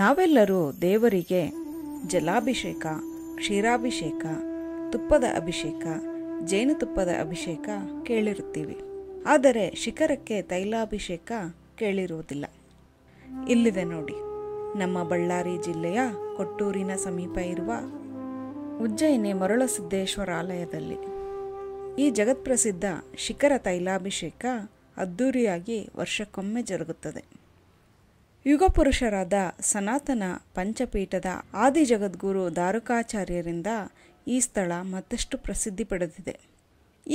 ನಾವೆಲ್ಲರೂ ದೇವರಿಗೆ ಜಲಾಭಿಷೇಕ ಕ್ಷೀರಾಭಿಷೇಕ ತುಪ್ಪದ ಅಭಿಷೇಕ ಜೇನುತುಪ್ಪದ ಅಭಿಷೇಕ ಕೇಳಿರುತ್ತೀವಿ ಆದರೆ ಶಿಖರಕ್ಕೆ ತೈಲಾಭಿಷೇಕ ಕೇಳಿರುವುದಿಲ್ಲ ಇಲ್ಲಿದೆ ನೋಡಿ ನಮ್ಮ ಬಳ್ಳಾರಿ ಜಿಲ್ಲೆಯ ಕೊಟ್ಟೂರಿನ ಸಮೀಪ ಇರುವ ಉಜ್ಜಯಿನಿ ಮರುಳಸಿದ್ದೇಶ್ವರ ಆಲಯದಲ್ಲಿ ಈ ಜಗತ್ಪ್ರಸಿದ್ಧ ಶಿಖರ ತೈಲಾಭಿಷೇಕ ಅದ್ಧೂರಿಯಾಗಿ ವರ್ಷಕ್ಕೊಮ್ಮೆ ಜರುಗುತ್ತದೆ ಯುಗಪುರುಷರಾದ ಸನಾತನ ಪಂಚಪೀಠದ ಆದಿ ಜಗದ್ಗುರು ದಾರುಕಾಚಾರ್ಯರಿಂದ ಈ ಸ್ಥಳ ಮತ್ತಷ್ಟು ಪ್ರಸಿದ್ಧಿ ಪಡೆದಿದೆ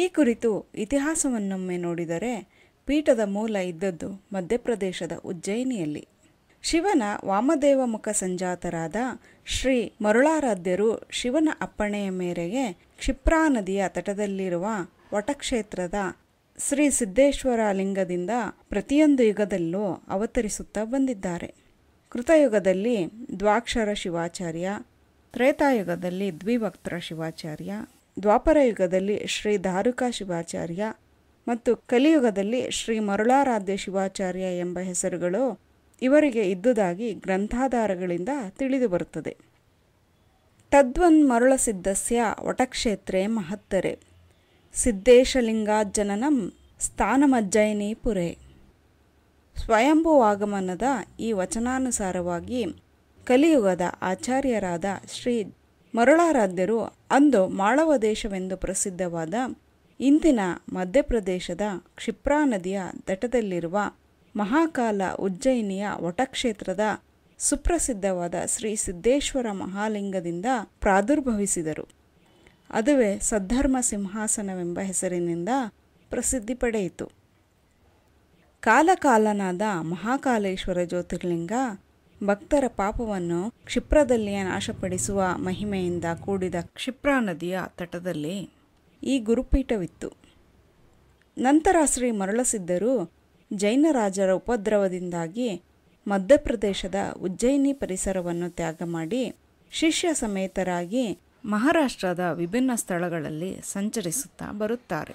ಈ ಕುರಿತು ಇತಿಹಾಸವನ್ನೊಮ್ಮೆ ನೋಡಿದರೆ ಪೀಠದ ಮೂಲ ಇದ್ದದ್ದು ಮಧ್ಯಪ್ರದೇಶದ ಉಜ್ಜಯಿನಿಯಲ್ಲಿ ಶಿವನ ವಾಮದೇವ ಮುಖ ಸಂಜಾತರಾದ ಶ್ರೀ ಮರುಳಾರಾಧ್ಯರು ಶಿವನ ಅಪ್ಪಣೆಯ ಮೇರೆಗೆ ಕ್ಷಿಪ್ರಾ ನದಿಯ ತಟದಲ್ಲಿರುವ ವಟಕ್ಷೇತ್ರದ ಶ್ರೀ ಸಿದ್ದೇಶ್ವರ ಲಿಂಗದಿಂದ ಪ್ರತಿಯೊಂದು ಯುಗದಲ್ಲೂ ಅವತರಿಸುತ್ತಾ ಬಂದಿದ್ದಾರೆ ಕೃತಯುಗದಲ್ಲಿ ದ್ವಾಕ್ಷರ ಶಿವಾಚಾರ್ಯ ತ್ರೇತಾಯುಗದಲ್ಲಿ ದ್ವಿಭಕ್ತರ ಶಿವಾಚಾರ್ಯ ದ್ವಾಪರಯುಗದಲ್ಲಿ ಶ್ರೀ ಧಾರುಕಾ ಶಿವಾಚಾರ್ಯ ಮತ್ತು ಕಲಿಯುಗದಲ್ಲಿ ಶ್ರೀ ಮರುಳಾರಾಧ್ಯ ಶಿವಾಚಾರ್ಯ ಎಂಬ ಹೆಸರುಗಳು ಇವರಿಗೆ ಇದ್ದುದಾಗಿ ಗ್ರಂಥಾಧಾರಗಳಿಂದ ತಿಳಿದು ಬರುತ್ತದೆ ತದ್ವನ್ ಮರುಳಸಿದ್ಧಸ್ಯ ವಟಕ್ಷೇತ್ರೇ ಮಹತ್ತರೆ ಸಿದ್ದೇಶಲಿಂಗಾಜ್ಜನನಂ ಸ್ಥಾನಮಜ್ಜಯಿನಿ ಪುರೇ ಸ್ವಯಂಭುವಾಗಮನದ ಈ ವಚನಾನುಸಾರವಾಗಿ ಕಲಿಯುಗದ ಆಚಾರ್ಯರಾದ ಶ್ರೀ ಮರುಳಾರಾಧ್ಯರು ಅಂದು ಮಾಳವ ದೇಶವೆಂದು ಪ್ರಸಿದ್ಧವಾದ ಇಂದಿನ ಮಧ್ಯಪ್ರದೇಶದ ಕ್ಷಿಪ್ರಾ ನದಿಯ ದಟದಲ್ಲಿರುವ ಮಹಾಕಾಲ ಉಜ್ಜಯಿನಿಯ ವಟಕ್ಷೇತ್ರದ ಸುಪ್ರಸಿದ್ಧವಾದ ಶ್ರೀ ಸಿದ್ದೇಶ್ವರ ಮಹಾಲಿಂಗದಿಂದ ಪ್ರಾದುರ್ಭವಿಸಿದರು ಅದುವೇ ಸದ್ಧರ್ಮ ಸಿಂಹಾಸನವೆಂಬ ಹೆಸರಿನಿಂದ ಪ್ರಸಿದ್ಧಿ ಪಡೆಯಿತು ಕಾಲಕಾಲನಾದ ಮಹಾಕಾಲೇಶ್ವರ ಜ್ಯೋತಿರ್ಲಿಂಗ ಭಕ್ತರ ಪಾಪವನ್ನು ಕ್ಷಿಪ್ರದಲ್ಲಿಯೇ ನಾಶಪಡಿಸುವ ಮಹಿಮೆಯಿಂದ ಕೂಡಿದ ಕ್ಷಿಪ್ರಾ ನದಿಯ ತಟದಲ್ಲಿ ಈ ಗುರುಪೀಠವಿತ್ತು ನಂತರ ಶ್ರೀ ಮರಳಸಿದ್ಧರು ಜೈನರಾಜರ ಉಪದ್ರವದಿಂದಾಗಿ ಮಧ್ಯಪ್ರದೇಶದ ಉಜ್ಜಯಿನಿ ಪರಿಸರವನ್ನು ತ್ಯಾಗ ಮಾಡಿ ಶಿಷ್ಯ ಸಮೇತರಾಗಿ ಮಹಾರಾಷ್ಟ್ರದ ವಿಭಿನ್ನ ಸ್ಥಳಗಳಲ್ಲಿ ಸಂಚರಿಸುತ್ತಾ ಬರುತ್ತಾರೆ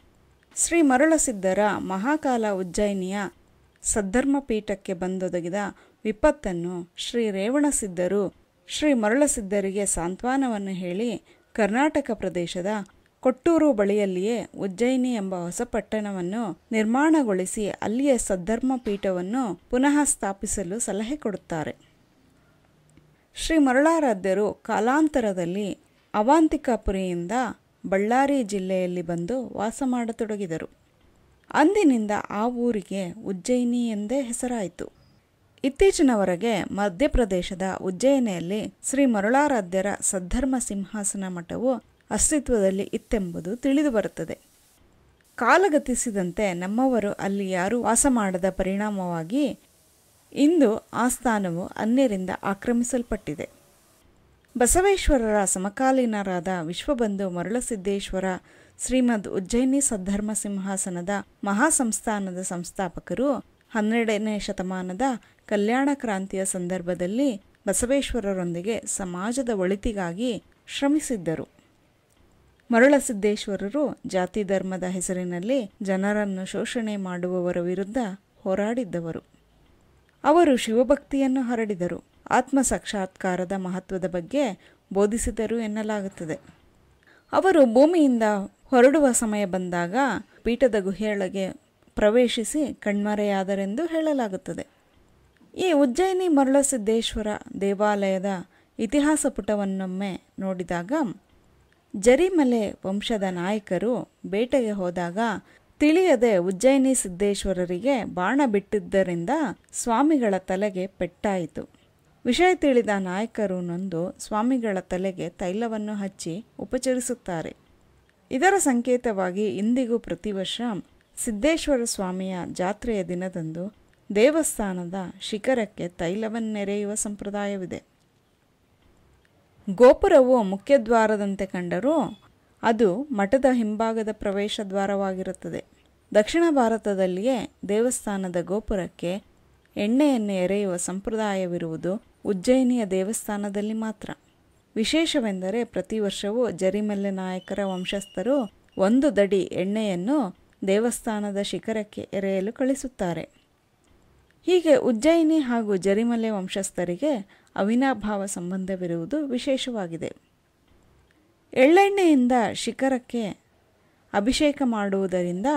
ಶ್ರೀ ಮರುಳಸಿದ್ಧರ ಮಹಾಕಾಲ ಉಜ್ಜಯಿನಿಯ ಸದ್ಧರ್ಮ ಪೀಠಕ್ಕೆ ಬಂದೊದಗಿದ ವಿಪತ್ತನ್ನು ಶ್ರೀ ರೇವಣಸಿದ್ಧರು ಶ್ರೀ ಮರುಳಸಿದ್ಧರಿಗೆ ಸಾಂತ್ವನವನ್ನು ಹೇಳಿ ಕರ್ನಾಟಕ ಪ್ರದೇಶದ ಕೊಟ್ಟೂರು ಬಳಿಯಲ್ಲಿಯೇ ಉಜ್ಜಯಿನಿ ಎಂಬ ಹೊಸ ಪಟ್ಟಣವನ್ನು ನಿರ್ಮಾಣಗೊಳಿಸಿ ಅಲ್ಲಿಯೇ ಸದ್ಧರ್ಮ ಪೀಠವನ್ನು ಪುನಃ ಸ್ಥಾಪಿಸಲು ಸಲಹೆ ಕೊಡುತ್ತಾರೆ ಶ್ರೀ ಮರುಳಾರಾಧ್ಯರು ಕಾಲಾಂತರದಲ್ಲಿ ಅವಾಂತಿಕಾಪುರಿಯಿಂದ ಬಳ್ಳಾರಿ ಜಿಲ್ಲೆಯಲ್ಲಿ ಬಂದು ವಾಸ ಮಾಡತೊಡಗಿದರು ಅಂದಿನಿಂದ ಆ ಊರಿಗೆ ಉಜ್ಜಯಿನಿ ಎಂದೇ ಹೆಸರಾಯಿತು ಇತ್ತೀಚಿನವರೆಗೆ ಮಧ್ಯಪ್ರದೇಶದ ಉಜ್ಜಯಿನಿಯಲ್ಲಿ ಶ್ರೀ ಮರುಳಾರಾಧ್ಯರ ಸದ್ಧರ್ಮ ಸಿಂಹಾಸನ ಮಠವು ಅಸ್ತಿತ್ವದಲ್ಲಿ ಇತ್ತೆಂಬುದು ತಿಳಿದುಬರುತ್ತದೆ ಕಾಲಗತಿಸಿದಂತೆ ನಮ್ಮವರು ಅಲ್ಲಿ ಯಾರೂ ವಾಸ ಮಾಡದ ಪರಿಣಾಮವಾಗಿ ಇಂದು ಆ ಸ್ಥಾನವು ಅನ್ಯರಿಂದ ಆಕ್ರಮಿಸಲ್ಪಟ್ಟಿದೆ ಬಸವೇಶ್ವರರ ಸಮಕಾಲೀನರಾದ ವಿಶ್ವಬಂಧು ಮರುಳಸಿದ್ದೇಶ್ವರ ಶ್ರೀಮದ್ ಉಜ್ಜಯಿನಿ ಸದ್ಧರ್ಮ ಸಿಂಹಾಸನದ ಮಹಾಸಂಸ್ಥಾನದ ಸಂಸ್ಥಾಪಕರು ಹನ್ನೆರಡನೇ ಶತಮಾನದ ಕಲ್ಯಾಣ ಕ್ರಾಂತಿಯ ಸಂದರ್ಭದಲ್ಲಿ ಬಸವೇಶ್ವರರೊಂದಿಗೆ ಸಮಾಜದ ಒಳಿತಿಗಾಗಿ ಶ್ರಮಿಸಿದ್ದರು ಮರುಳಸಿದ್ದೇಶ್ವರರು ಜಾತಿ ಧರ್ಮದ ಹೆಸರಿನಲ್ಲಿ ಜನರನ್ನು ಶೋಷಣೆ ಮಾಡುವವರ ವಿರುದ್ಧ ಹೋರಾಡಿದ್ದವರು ಅವರು ಶಿವಭಕ್ತಿಯನ್ನು ಹರಡಿದರು ಆತ್ಮ ಸಾಕ್ಷಾತ್ಕಾರದ ಮಹತ್ವದ ಬಗ್ಗೆ ಬೋಧಿಸಿದರು ಎನ್ನಲಾಗುತ್ತದೆ ಅವರು ಭೂಮಿಯಿಂದ ಹೊರಡುವ ಸಮಯ ಬಂದಾಗ ಪೀಠದ ಗುಹೆಯೊಳಗೆ ಪ್ರವೇಶಿಸಿ ಕಣ್ಮರೆಯಾದರೆಂದು ಹೇಳಲಾಗುತ್ತದೆ ಈ ಉಜ್ಜಯಿನಿ ಮರುಳಸಿದ್ದೇಶ್ವರ ದೇವಾಲಯದ ಇತಿಹಾಸ ಪುಟವನ್ನೊಮ್ಮೆ ನೋಡಿದಾಗ ಜರಿಮಲೆ ವಂಶದ ನಾಯಕರು ಬೇಟೆಗೆ ಹೋದಾಗ ತಿಳಿಯದೆ ಉಜ್ಜಯಿನಿ ಸಿದ್ದೇಶ್ವರರಿಗೆ ಬಾಣ ಬಿಟ್ಟಿದ್ದರಿಂದ ಸ್ವಾಮಿಗಳ ತಲೆಗೆ ಪೆಟ್ಟಾಯಿತು ವಿಷಯ ತಿಳಿದ ನಾಯಕರು ನೊಂದು ಸ್ವಾಮಿಗಳ ತಲೆಗೆ ತೈಲವನ್ನು ಹಚ್ಚಿ ಉಪಚರಿಸುತ್ತಾರೆ ಇದರ ಸಂಕೇತವಾಗಿ ಇಂದಿಗೂ ಪ್ರತಿ ವರ್ಷ ಸಿದ್ದೇಶ್ವರ ಸ್ವಾಮಿಯ ಜಾತ್ರೆಯ ದಿನದಂದು ದೇವಸ್ಥಾನದ ಶಿಖರಕ್ಕೆ ತೈಲವನ್ನೆರೆಯುವ ಸಂಪ್ರದಾಯವಿದೆ ಗೋಪುರವು ಮುಖ್ಯದ್ವಾರದಂತೆ ಕಂಡರೂ ಅದು ಮಠದ ಹಿಂಭಾಗದ ಪ್ರವೇಶ ದ್ವಾರವಾಗಿರುತ್ತದೆ ದಕ್ಷಿಣ ಭಾರತದಲ್ಲಿಯೇ ದೇವಸ್ಥಾನದ ಗೋಪುರಕ್ಕೆ ಎಣ್ಣೆಯನ್ನು ಎರೆಯುವ ಸಂಪ್ರದಾಯವಿರುವುದು ಉಜ್ಜಯಿನಿಯ ದೇವಸ್ಥಾನದಲ್ಲಿ ಮಾತ್ರ ವಿಶೇಷವೆಂದರೆ ಪ್ರತಿ ವರ್ಷವೂ ಜರಿಮಲ್ಲೆ ನಾಯಕರ ವಂಶಸ್ಥರು ಒಂದು ದಡಿ ಎಣ್ಣೆಯನ್ನು ದೇವಸ್ಥಾನದ ಶಿಖರಕ್ಕೆ ಎರೆಯಲು ಕಳಿಸುತ್ತಾರೆ ಹೀಗೆ ಉಜ್ಜಯಿನಿ ಹಾಗೂ ಜರಿಮಲೆ ವಂಶಸ್ಥರಿಗೆ ಅವಿನಾಭಾವ ಸಂಬಂಧವಿರುವುದು ವಿಶೇಷವಾಗಿದೆ ಎಳ್ಳೆಣ್ಣೆಯಿಂದ ಶಿಖರಕ್ಕೆ ಅಭಿಷೇಕ ಮಾಡುವುದರಿಂದ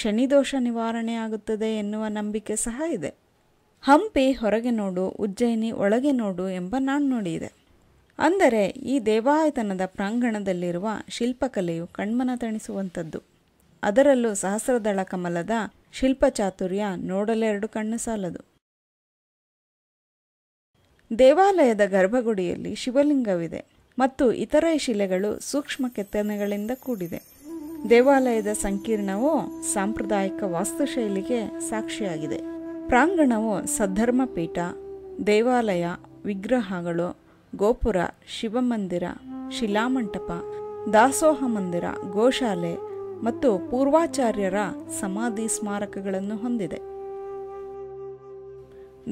ಶನಿದೋಷ ನಿವಾರಣೆಯಾಗುತ್ತದೆ ಎನ್ನುವ ನಂಬಿಕೆ ಸಹ ಇದೆ ಹಂಪಿ ಹೊರಗೆ ನೋಡು ಉಜ್ಜಯಿನಿ ಒಳಗೆ ನೋಡು ಎಂಬ ನಾಣ್ ಇದೆ ಅಂದರೆ ಈ ದೇವಾಯತನದ ಪ್ರಾಂಗಣದಲ್ಲಿರುವ ಶಿಲ್ಪಕಲೆಯು ಕಣ್ಮನ ತಣಿಸುವಂಥದ್ದು ಅದರಲ್ಲೂ ಸಹಸ್ರದಳ ಕಮಲದ ಶಿಲ್ಪಚಾತುರ್ಯ ನೋಡಲೆರಡು ಕಣ್ಣು ಸಾಲದು ದೇವಾಲಯದ ಗರ್ಭಗುಡಿಯಲ್ಲಿ ಶಿವಲಿಂಗವಿದೆ ಮತ್ತು ಇತರೆ ಶಿಲೆಗಳು ಸೂಕ್ಷ್ಮ ಕೆತ್ತನೆಗಳಿಂದ ಕೂಡಿದೆ ದೇವಾಲಯದ ಸಂಕೀರ್ಣವು ಸಾಂಪ್ರದಾಯಿಕ ವಾಸ್ತುಶೈಲಿಗೆ ಸಾಕ್ಷಿಯಾಗಿದೆ ಪ್ರಾಂಗಣವು ಸದ್ಧರ್ಮ ಪೀಠ ದೇವಾಲಯ ವಿಗ್ರಹಗಳು ಗೋಪುರ ಶಿವಮಂದಿರ ಶಿಲಾಮಂಟಪ ದಾಸೋಹ ಮಂದಿರ ಗೋಶಾಲೆ ಮತ್ತು ಪೂರ್ವಾಚಾರ್ಯರ ಸಮಾಧಿ ಸ್ಮಾರಕಗಳನ್ನು ಹೊಂದಿದೆ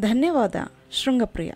ಧನ್ಯವಾದ ಶೃಂಗಪ್ರಿಯ